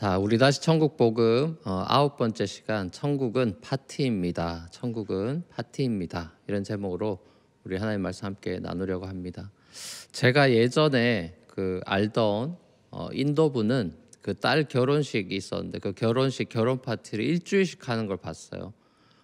자, 우리 다시 천국 복음 어, 아홉 번째 시간 천국은 파티입니다. 천국은 파티입니다. 이런 제목으로 우리 하나님 말씀 함께 나누려고 합니다. 제가 예전에 그 알던 어, 인도분은 그딸 결혼식이 있었는데 그 결혼식 결혼 파티를 일주일씩 하는 걸 봤어요.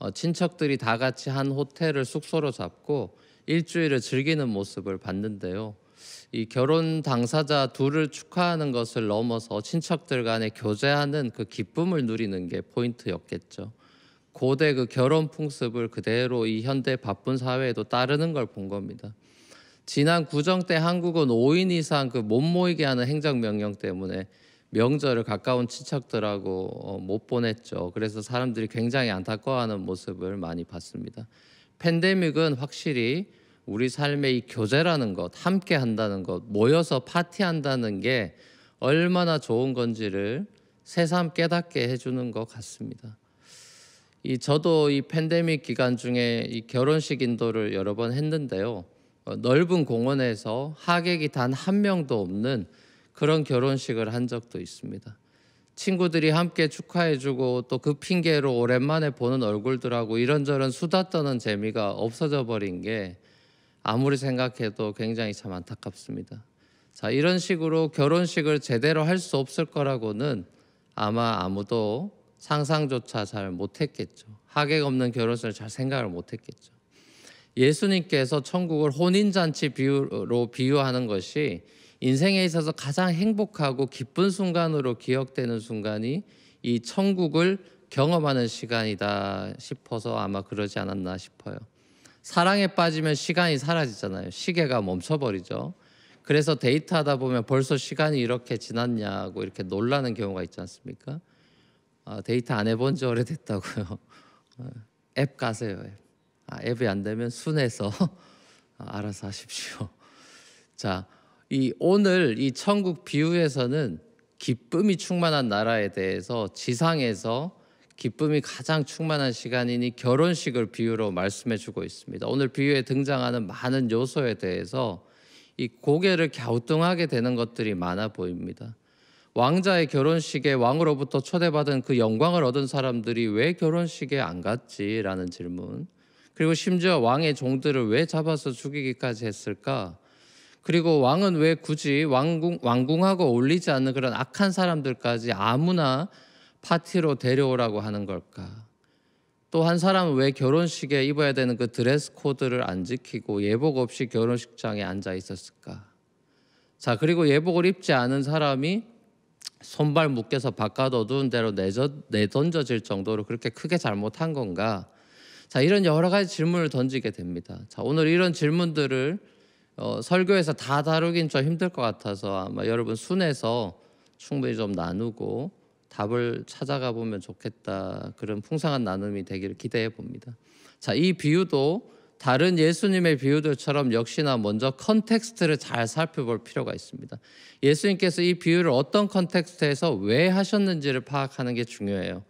어, 친척들이 다 같이 한 호텔을 숙소로 잡고 일주일을 즐기는 모습을 봤는데요. 이 결혼 당사자 둘을 축하하는 것을 넘어서 친척들 간에 교제하는 그 기쁨을 누리는 게 포인트였겠죠. 고대 그 결혼 풍습을 그대로 이 현대 바쁜 사회에도 따르는 걸 본 겁니다. 지난 구정 때 한국은 5인 이상 그 못 모이게 하는 행정 명령 때문에 명절을 가까운 친척들하고 어, 못 보냈죠. 그래서 사람들이 굉장히 안타까워하는 모습을 많이 봤습니다. 팬데믹은 확실히 우리 삶의 이 교제라는 것, 함께 한다는 것, 모여서 파티한다는 게 얼마나 좋은 건지를 새삼 깨닫게 해주는 것 같습니다. 이 저도 이 팬데믹 기간 중에 이 결혼식 인도를 여러 번 했는데요. 어, 넓은 공원에서 하객이 단 한 명도 없는 그런 결혼식을 한 적도 있습니다. 친구들이 함께 축하해주고 또 그 핑계로 오랜만에 보는 얼굴들하고 이런저런 수다 떠는 재미가 없어져 버린 게 아무리 생각해도 굉장히 참 안타깝습니다. 자, 이런 식으로 결혼식을 제대로 할 수 없을 거라고는 아마 아무도 상상조차 잘 못했겠죠. 하객 없는 결혼식을 잘 생각을 못했겠죠. 예수님께서 천국을 혼인잔치 비유로 비유하는 것이 인생에 있어서 가장 행복하고 기쁜 순간으로 기억되는 순간이 이 천국을 경험하는 시간이다 싶어서 아마 그러지 않았나 싶어요. 사랑에 빠지면 시간이 사라지잖아요. 시계가 멈춰버리죠. 그래서 데이트하다 보면 벌써 시간이 이렇게 지났냐고 이렇게 놀라는 경우가 있지 않습니까? 아, 데이트 안 해본 지 오래됐다고요. 앱 가세요. 앱. 아, 앱이 안 되면 순해서 아, 알아서 하십시오. 자, 이 오늘 이 천국 비유에서는 기쁨이 충만한 나라에 대해서 지상에서 기쁨이 가장 충만한 시간이니 결혼식을 비유로 말씀해 주고 있습니다. 오늘 비유에 등장하는 많은 요소에 대해서 이 고개를 갸우뚱하게 되는 것들이 많아 보입니다. 왕자의 결혼식에 왕으로부터 초대받은 그 영광을 얻은 사람들이 왜 결혼식에 안 갔지라는 질문. 그리고 심지어 왕의 종들을 왜 잡아서 죽이기까지 했을까? 그리고 왕은 왜 굳이 왕궁, 왕궁하고 어울리지 않는 그런 악한 사람들까지 아무나 파티로 데려오라고 하는 걸까? 또 한 사람은 왜 결혼식에 입어야 되는 그 드레스 코드를 안 지키고 예복 없이 결혼식장에 앉아 있었을까? 자, 그리고 예복을 입지 않은 사람이 손발 묶여서 바깥 어두운 대로 내저, 내던져질 정도로 그렇게 크게 잘못한 건가? 자, 이런 여러 가지 질문을 던지게 됩니다. 자, 오늘 이런 질문들을 어, 설교에서 다 다루긴 좀 힘들 것 같아서 아마 여러분 순에서 충분히 좀 나누고 답을 찾아가 보면 좋겠다. 그런 풍성한 나눔이 되기를 기대해 봅니다. 자, 이 비유도 다른 예수님의 비유들처럼 역시나 먼저 컨텍스트를 잘 살펴볼 필요가 있습니다. 예수님께서 이 비유를 어떤 컨텍스트에서 왜 하셨는지를 파악하는 게 중요해요.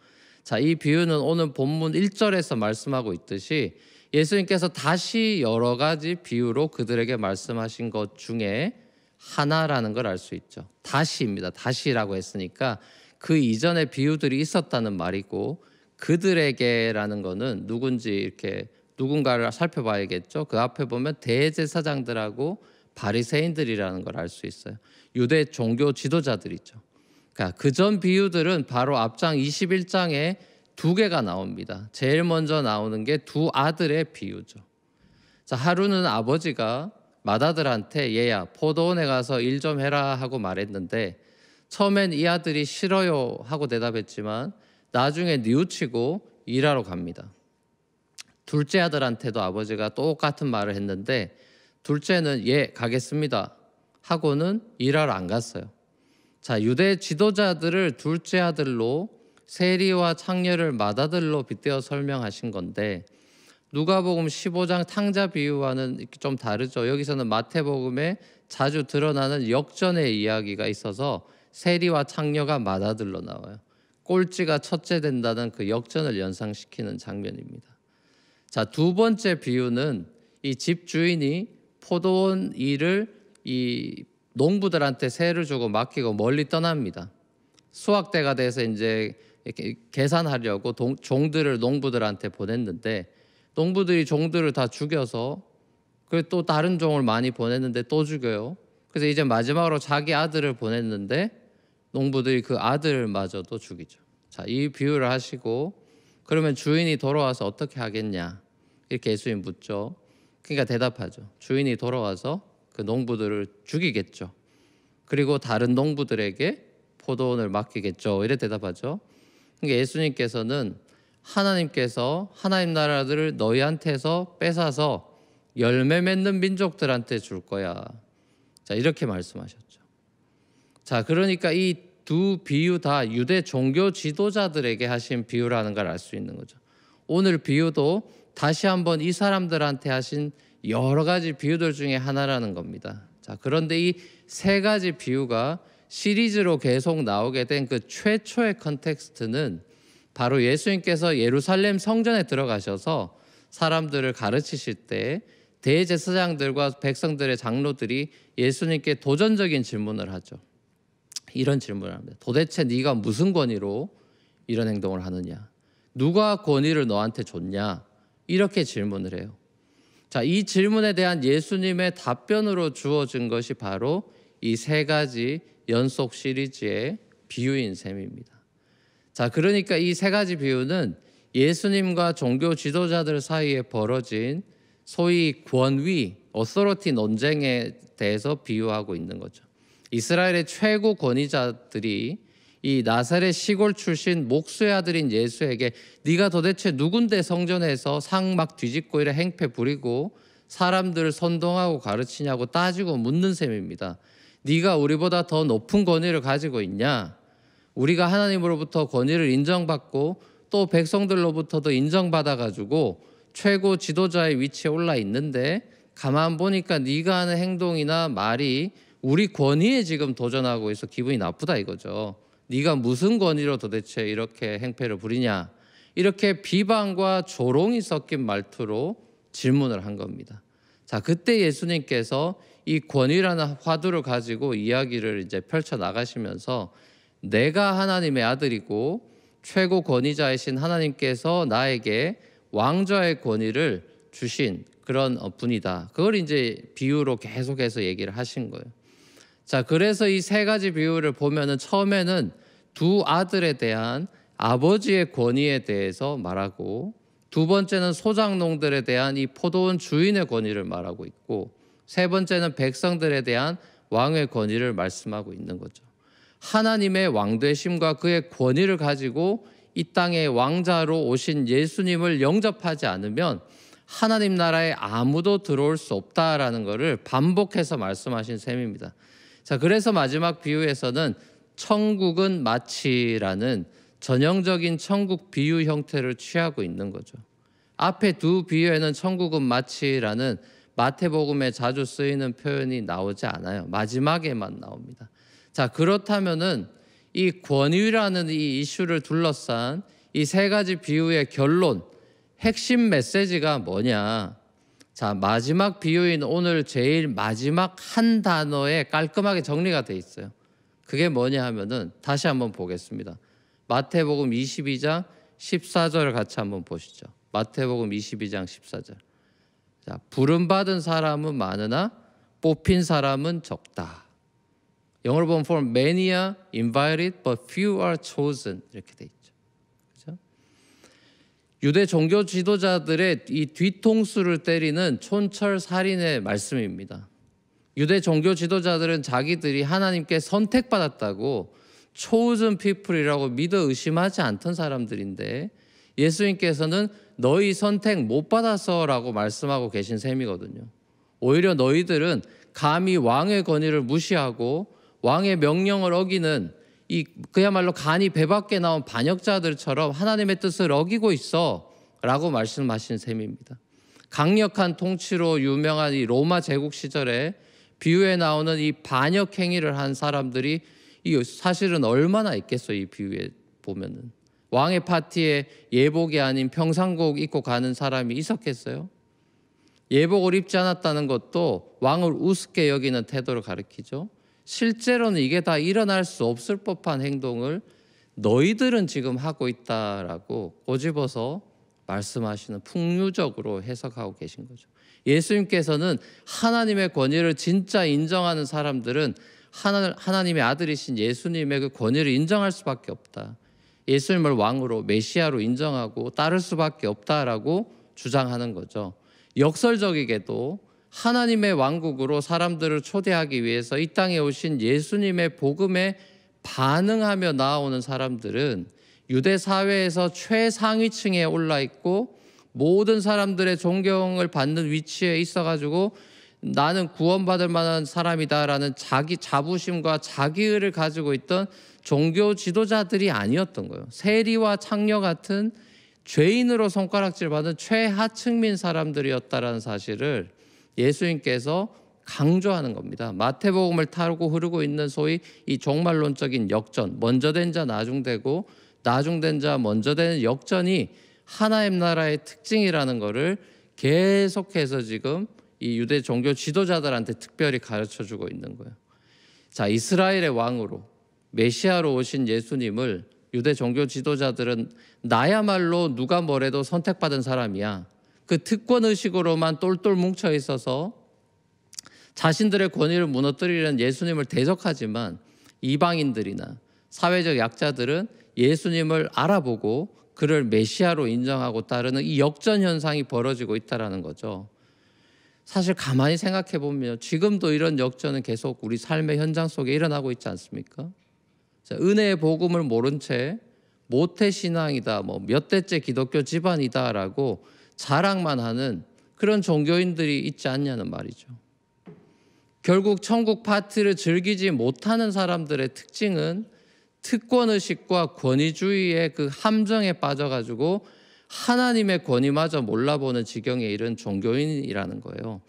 자, 이 비유는 오늘 본문 1절에서 말씀하고 있듯이 예수님께서 다시 여러 가지 비유로 그들에게 말씀하신 것 중에 하나라는 걸 알 수 있죠. 다시입니다. 다시라고 했으니까 그 이전에 비유들이 있었다는 말이고 그들에게라는 거는 누군지 이렇게 누군가를 살펴봐야겠죠. 그 앞에 보면 대제사장들하고 바리새인들이라는 걸 알 수 있어요. 유대 종교 지도자들이죠. 그러니까 그 비유들은 바로 앞장 21장에 두 개가 나옵니다. 제일 먼저 나오는 게 두 아들의 비유죠. 자, 하루는 아버지가 맏아들한테 얘야 포도원에 가서 일 좀 해라 하고 말했는데 처음엔 이 아들이 싫어요 하고 대답했지만 나중에 뉘우치고 일하러 갑니다. 둘째 아들한테도 아버지가 똑같은 말을 했는데 둘째는 예 가겠습니다 하고는 일하러 안 갔어요. 자 유대 지도자들을 둘째 아들로 세리와 창녀를 맏아들로 빗대어 설명하신 건데 누가복음 15장 탕자 비유와는 좀 다르죠. 여기서는 마태복음에 자주 드러나는 역전의 이야기가 있어서 세리와 창녀가 마아들러 나와요. 꼴찌가 첫째 된다는 그 역전을 연상시키는 장면입니다. 자, 두 번째 비유는 이집 주인이 포도원 일을 이 농부들한테 세를 주고 맡기고 멀리 떠납니다. 수확 때가 돼서 이제 계산하려고 동, 종들을 농부들한테 보냈는데 농부들이 종들을 다 죽여서 그 또 다른 종을 많이 보냈는데 또 죽여요. 그래서 이제 마지막으로 자기 아들을 보냈는데 농부들이 그 아들마저도 죽이죠. 자, 이 비유를 하시고 그러면 주인이 돌아와서 어떻게 하겠냐? 이렇게 예수님 묻죠. 그러니까 대답하죠. 주인이 돌아와서 그 농부들을 죽이겠죠. 그리고 다른 농부들에게 포도원을 맡기겠죠. 이래 대답하죠. 그러니까 예수님께서는 하나님께서 하나님 나라들 너희한테서 뺏어서 열매 맺는 민족들한테 줄 거야. 자, 이렇게 말씀하셨죠. 자, 그러니까 이두 비유 다 유대 종교 지도자들에게 하신 비유라는 걸 알 수 있는 거죠. 오늘 비유도 다시 한번 이 사람들한테 하신 여러 가지 비유들 중에 하나라는 겁니다. 자, 그런데 이 세 가지 비유가 시리즈로 계속 나오게 된 그 최초의 컨텍스트는 바로 예수님께서 예루살렘 성전에 들어가셔서 사람들을 가르치실 때 대제사장들과 백성들의 장로들이 예수님께 도전적인 질문을 하죠. 이런 질문을 합니다. 도대체 네가 무슨 권위로 이런 행동을 하느냐? 누가 권위를 너한테 줬냐? 이렇게 질문을 해요. 자, 이 질문에 대한 예수님의 답변으로 주어진 것이 바로 이 세 가지 연속 시리즈의 비유인 셈입니다. 자, 그러니까 이 세 가지 비유는 예수님과 종교 지도자들 사이에 벌어진 소위 권위, 어서러티 논쟁에 대해서 비유하고 있는 거죠. 이스라엘의 최고 권위자들이 이 나사렛 시골 출신 목수의 아들인 예수에게 네가 도대체 누군데 성전에서 상막 뒤집고 이래 행패 부리고 사람들을 선동하고 가르치냐고 따지고 묻는 셈입니다. 네가 우리보다 더 높은 권위를 가지고 있냐? 우리가 하나님으로부터 권위를 인정받고 또 백성들로부터도 인정받아 가지고 최고 지도자의 위치에 올라 있는데 가만 보니까 네가 하는 행동이나 말이 우리 권위에 지금 도전하고 있어 기분이 나쁘다 이거죠. 네가 무슨 권위로 도대체 이렇게 행패를 부리냐? 이렇게 비방과 조롱이 섞인 말투로 질문을 한 겁니다. 자, 그때 예수님께서 이 권위라는 화두를 가지고 이야기를 이제 펼쳐 나가시면서 내가 하나님의 아들이고 최고 권위자이신 하나님께서 나에게 왕좌의 권위를 주신 그런 분이다. 그걸 이제 비유로 계속해서 얘기를 하신 거예요. 자, 그래서 이 세 가지 비유를 보면은 처음에는 두 아들에 대한 아버지의 권위에 대해서 말하고 두 번째는 소장농들에 대한 이 포도원 주인의 권위를 말하고 있고 세 번째는 백성들에 대한 왕의 권위를 말씀하고 있는 거죠. 하나님의 왕되심과 그의 권위를 가지고 이 땅의 왕자로 오신 예수님을 영접하지 않으면 하나님 나라에 아무도 들어올 수 없다라는 것을 반복해서 말씀하신 셈입니다. 자, 그래서 마지막 비유에서는 천국은 마치라는 전형적인 천국 비유 형태를 취하고 있는 거죠. 앞에 두 비유에는 천국은 마치라는 마태복음에 자주 쓰이는 표현이 나오지 않아요. 마지막에만 나옵니다. 자, 그렇다면은 이 권위라는 이 이슈를 둘러싼 이 세 가지 비유의 결론, 핵심 메시지가 뭐냐? 자, 마지막 비유인 오늘 제일 마지막 한 단어에 깔끔하게 정리가 돼 있어요. 그게 뭐냐 하면은 다시 한번 보겠습니다. 마태복음 22장 14절을 같이 한번 보시죠. 마태복음 22장 14절. 자, 부름 받은 사람은 많으나 뽑힌 사람은 적다. 영어로 보면 for many are invited but few are chosen 이렇게 돼 있죠. 유대 종교 지도자들의 이 뒤통수를 때리는 촌철 살인의 말씀입니다. 유대 종교 지도자들은 자기들이 하나님께 선택받았다고 초우즌 피플이라고 믿어 의심하지 않던 사람들인데 예수님께서는 너희 선택 못 받아서라고 말씀하고 계신 셈이거든요. 오히려 너희들은 감히 왕의 권위를 무시하고 왕의 명령을 어기는 이 그야말로 간이 배 밖에 나온 반역자들처럼 하나님의 뜻을 어기고 있어라고 말씀하신 셈입니다. 강력한 통치로 유명한 이 로마 제국 시절에 비유에 나오는 이 반역 행위를 한 사람들이 이 사실은 얼마나 있겠어이 비유에 보면은 왕의 파티에 예복이 아닌 평상복 입고 가는 사람이 있었겠어요? 예복을 입지 않았다는 것도 왕을 우습게 여기는 태도를 가리키죠. 실제로는 이게 다 일어날 수 없을 법한 행동을 너희들은 지금 하고 있다라고 꼬집어서 말씀하시는 풍류적으로 해석하고 계신 거죠. 예수님께서는 하나님의 권위를 진짜 인정하는 사람들은 하나, 하나님의 아들이신 예수님의 그 권위를 인정할 수밖에 없다. 예수님을 왕으로 메시아로 인정하고 따를 수밖에 없다라고 주장하는 거죠. 역설적이게도 하나님의 왕국으로 사람들을 초대하기 위해서 이 땅에 오신 예수님의 복음에 반응하며 나아오는 사람들은 유대 사회에서 최상위층에 올라 있고 모든 사람들의 존경을 받는 위치에 있어 가지고 나는 구원받을 만한 사람이다라는 자기 자부심과 자기의를 가지고 있던 종교 지도자들이 아니었던 거예요. 세리와 창녀 같은 죄인으로 손가락질 받은 최하층민 사람들이었다라는 사실을 예수님께서 강조하는 겁니다. 마태복음을 타고 흐르고 있는 소위 이 종말론적인 역전, 먼저 된 자 나중되고 나중된 자 먼저 되는 역전이 하나의 나라의 특징이라는 것을 계속해서 지금 이 유대 종교 지도자들한테 특별히 가르쳐 주고 있는 거예요. 자, 이스라엘의 왕으로 메시아로 오신 예수님을 유대 종교 지도자들은 나야말로 누가 뭐래도 선택받은 사람이야. 그 특권 의식으로만 똘똘 뭉쳐 있어서 자신들의 권위를 무너뜨리는 예수님을 대적하지만 이방인들이나 사회적 약자들은 예수님을 알아보고 그를 메시아로 인정하고 따르는 이 역전 현상이 벌어지고 있다라는 거죠. 사실 가만히 생각해 보면 지금도 이런 역전은 계속 우리 삶의 현장 속에 일어나고 있지 않습니까? 은혜의 복음을 모른 채 모태 신앙이다, 뭐 몇 대째 기독교 집안이다라고 자랑만 하는 그런 종교인들이 있지 않냐는 말이죠. 결국 천국 파티를 즐기지 못하는 사람들의 특징은 특권의식과 권위주의의 그 함정에 빠져가지고 하나님의 권위마저 몰라보는 지경에 이른 종교인이라는 거예요.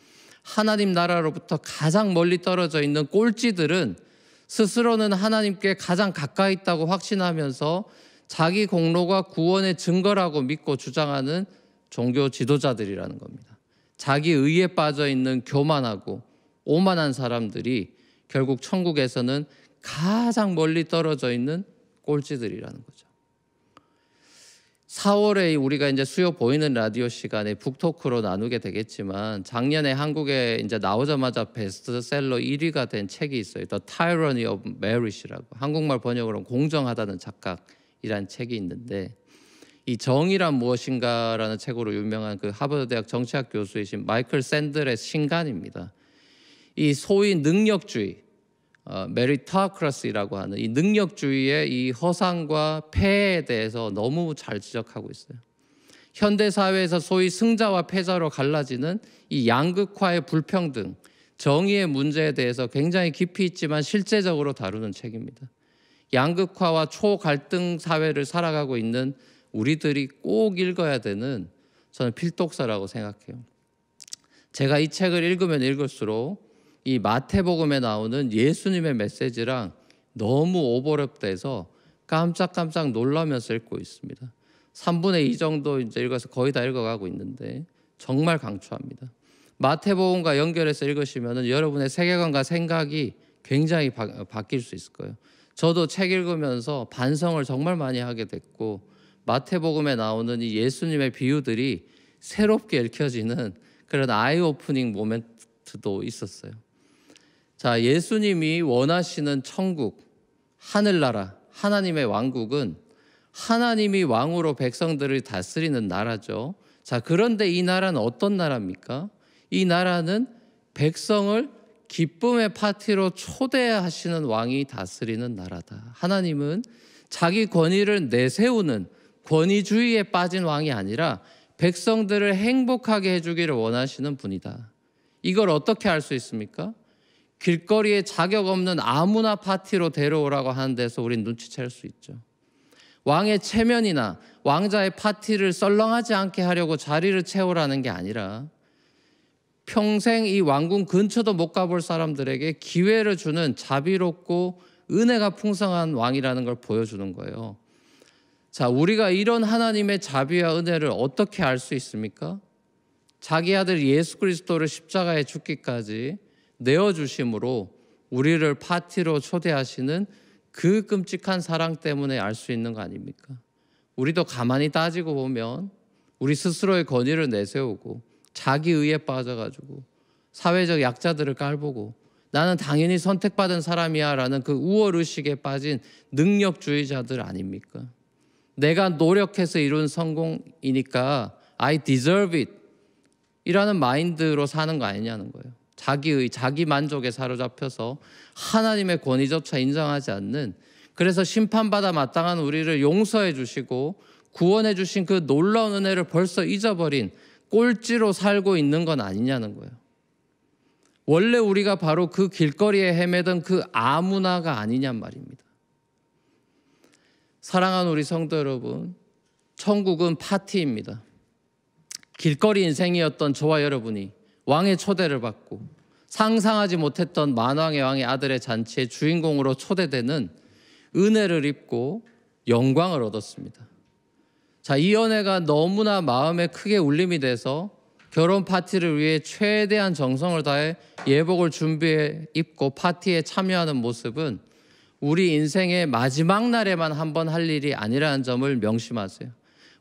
하나님 나라로부터 가장 멀리 떨어져 있는 꼴찌들은 스스로는 하나님께 가장 가까이 있다고 확신하면서 자기 공로가 구원의 증거라고 믿고 주장하는 종교 지도자들이라는 겁니다. 자기 의에 빠져 있는 교만하고 오만한 사람들이 결국 천국에서는 가장 멀리 떨어져 있는 꼴찌들이라는 거죠. 4월에 우리가 이제 수요 보이는 라디오 시간에 북토크로 나누게 되겠지만 작년에 한국에 이제 나오자마자 베스트셀러 1위가 된 책이 있어요. The Tyranny of Marriage라고 한국말 번역으로 공정하다는 착각이란 책이 있는데 이 정의란 무엇인가라는 책으로 유명한 그 하버드 대학 정치학 교수이신 마이클 샌들의 신간입니다. 이 소위 능력주의, 어, 메리타크라스라고 하는 이 능력주의의 이 허상과 폐에 대해서 너무 잘 지적하고 있어요. 현대 사회에서 소위 승자와 패자로 갈라지는 이 양극화의 불평등, 정의의 문제에 대해서 굉장히 깊이 있지만 실제적으로 다루는 책입니다. 양극화와 초갈등 사회를 살아가고 있는 우리들이 꼭 읽어야 되는 저는 필독서라고 생각해요. 제가 이 책을 읽으면 읽을수록 이 마태복음에 나오는 예수님의 메시지랑 너무 오버랩돼서 깜짝깜짝 놀라면서 읽고 있습니다. 3분의 2 정도 이제 읽어서 거의 다 읽어가고 있는데 정말 강추합니다. 마태복음과 연결해서 읽으시면 여러분의 세계관과 생각이 굉장히 바, 바뀔 수 있을 거예요. 저도 책 읽으면서 반성을 정말 많이 하게 됐고 마태복음에 나오는 이 예수님의 비유들이 새롭게 읽혀지는 그런 아이 오프닝 모멘트도 있었어요. 자, 예수님이 원하시는 천국, 하늘나라, 하나님의 왕국은 하나님이 왕으로 백성들을 다스리는 나라죠. 자, 그런데 이 나라는 어떤 나라입니까? 이 나라는 백성을 기쁨의 파티로 초대하시는 왕이 다스리는 나라다. 하나님은 자기 권위를 내세우는 권위주의에 빠진 왕이 아니라 백성들을 행복하게 해주기를 원하시는 분이다. 이걸 어떻게 알수 있습니까? 길거리에 자격 없는 아무나 파티로 데려오라고 하는 데서 우린 눈치챌 수 있죠. 왕의 체면이나 왕자의 파티를 썰렁하지 않게 하려고 자리를 채우라는 게 아니라 평생 이 왕궁 근처도 못 가볼 사람들에게 기회를 주는 자비롭고 은혜가 풍성한 왕이라는 걸 보여주는 거예요. 자, 우리가 이런 하나님의 자비와 은혜를 어떻게 알 수 있습니까? 자기 아들 예수 그리스도를 십자가에 죽기까지 내어 주심으로 우리를 파티로 초대하시는 그 끔찍한 사랑 때문에 알 수 있는 거 아닙니까? 우리도 가만히 따지고 보면 우리 스스로의 권위를 내세우고 자기 의에 빠져가지고 사회적 약자들을 깔보고 나는 당연히 선택받은 사람이야 라는 그 우월의식에 빠진 능력주의자들 아닙니까? 내가 노력해서 이룬 성공이니까 I deserve it 이라는 마인드로 사는 거 아니냐는 거예요. 자기의 자기 만족에 사로잡혀서 하나님의 권위조차 인정하지 않는 그래서 심판받아 마땅한 우리를 용서해 주시고 구원해 주신 그 놀라운 은혜를 벌써 잊어버린 꼴찌로 살고 있는 건 아니냐는 거예요. 원래 우리가 바로 그 길거리에 헤매던 그 아무나가 아니냔 말입니다. 사랑하는 우리 성도 여러분, 천국은 파티입니다. 길거리 인생이었던 저와 여러분이 왕의 초대를 받고 상상하지 못했던 만왕의 왕의 아들의 잔치의 주인공으로 초대되는 은혜를 입고 영광을 얻었습니다. 자, 이 연애가 너무나 마음에 크게 울림이 돼서 결혼 파티를 위해 최대한 정성을 다해 예복을 준비해 입고 파티에 참여하는 모습은 우리 인생의 마지막 날에만 한 번 할 일이 아니라는 점을 명심하세요.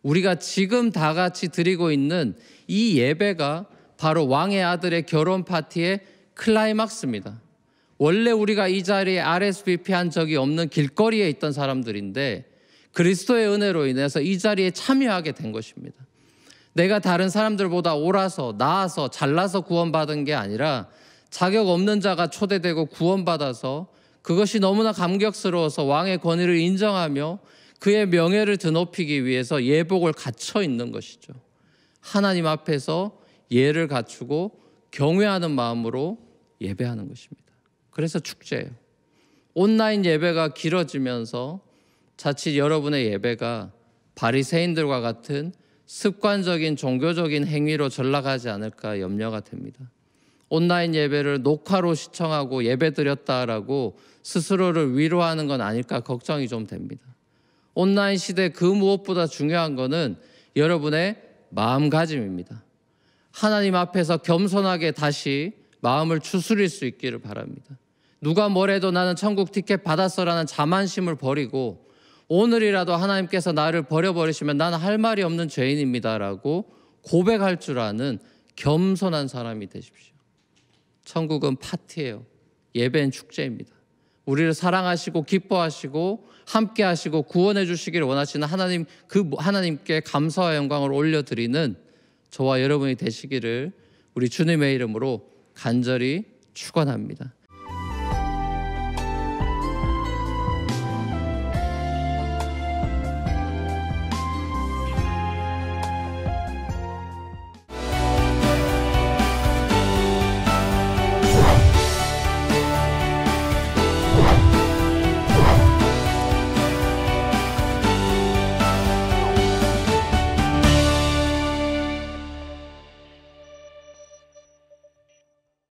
우리가 지금 다 같이 드리고 있는 이 예배가 바로 왕의 아들의 결혼 파티의 클라이막스입니다. 원래 우리가 이 자리에 RSVP 한 적이 없는 길거리에 있던 사람들인데 그리스도의 은혜로 인해서 이 자리에 참여하게 된 것입니다. 내가 다른 사람들보다 옳아서, 나아서, 잘나서 구원받은 게 아니라 자격 없는 자가 초대되고 구원받아서 그것이 너무나 감격스러워서 왕의 권위를 인정하며 그의 명예를 드높이기 위해서 예복을 갖춰 있는 것이죠. 하나님 앞에서 예를 갖추고 경외하는 마음으로 예배하는 것입니다. 그래서 축제예요. 온라인 예배가 길어지면서 자칫 여러분의 예배가 바리새인들과 같은 습관적인 종교적인 행위로 전락하지 않을까 염려가 됩니다. 온라인 예배를 녹화로 시청하고 예배드렸다라고 스스로를 위로하는 건 아닐까 걱정이 좀 됩니다. 온라인 시대 그 무엇보다 중요한 거는 여러분의 마음가짐입니다. 하나님 앞에서 겸손하게 다시 마음을 추스릴 수 있기를 바랍니다. 누가 뭐래도 나는 천국 티켓 받았어라는 자만심을 버리고 오늘이라도 하나님께서 나를 버려버리시면 나는 할 말이 없는 죄인입니다라고 고백할 줄 아는 겸손한 사람이 되십시오. 천국은 파티예요. 예배는 축제입니다. 우리를 사랑하시고 기뻐하시고 함께 하시고 구원해 주시기를 원하시는 하나님 그 뭐, 하나님께 감사와 영광을 올려 드리는 저와 여러분이 되시기를 우리 주님의 이름으로 간절히 축원합니다.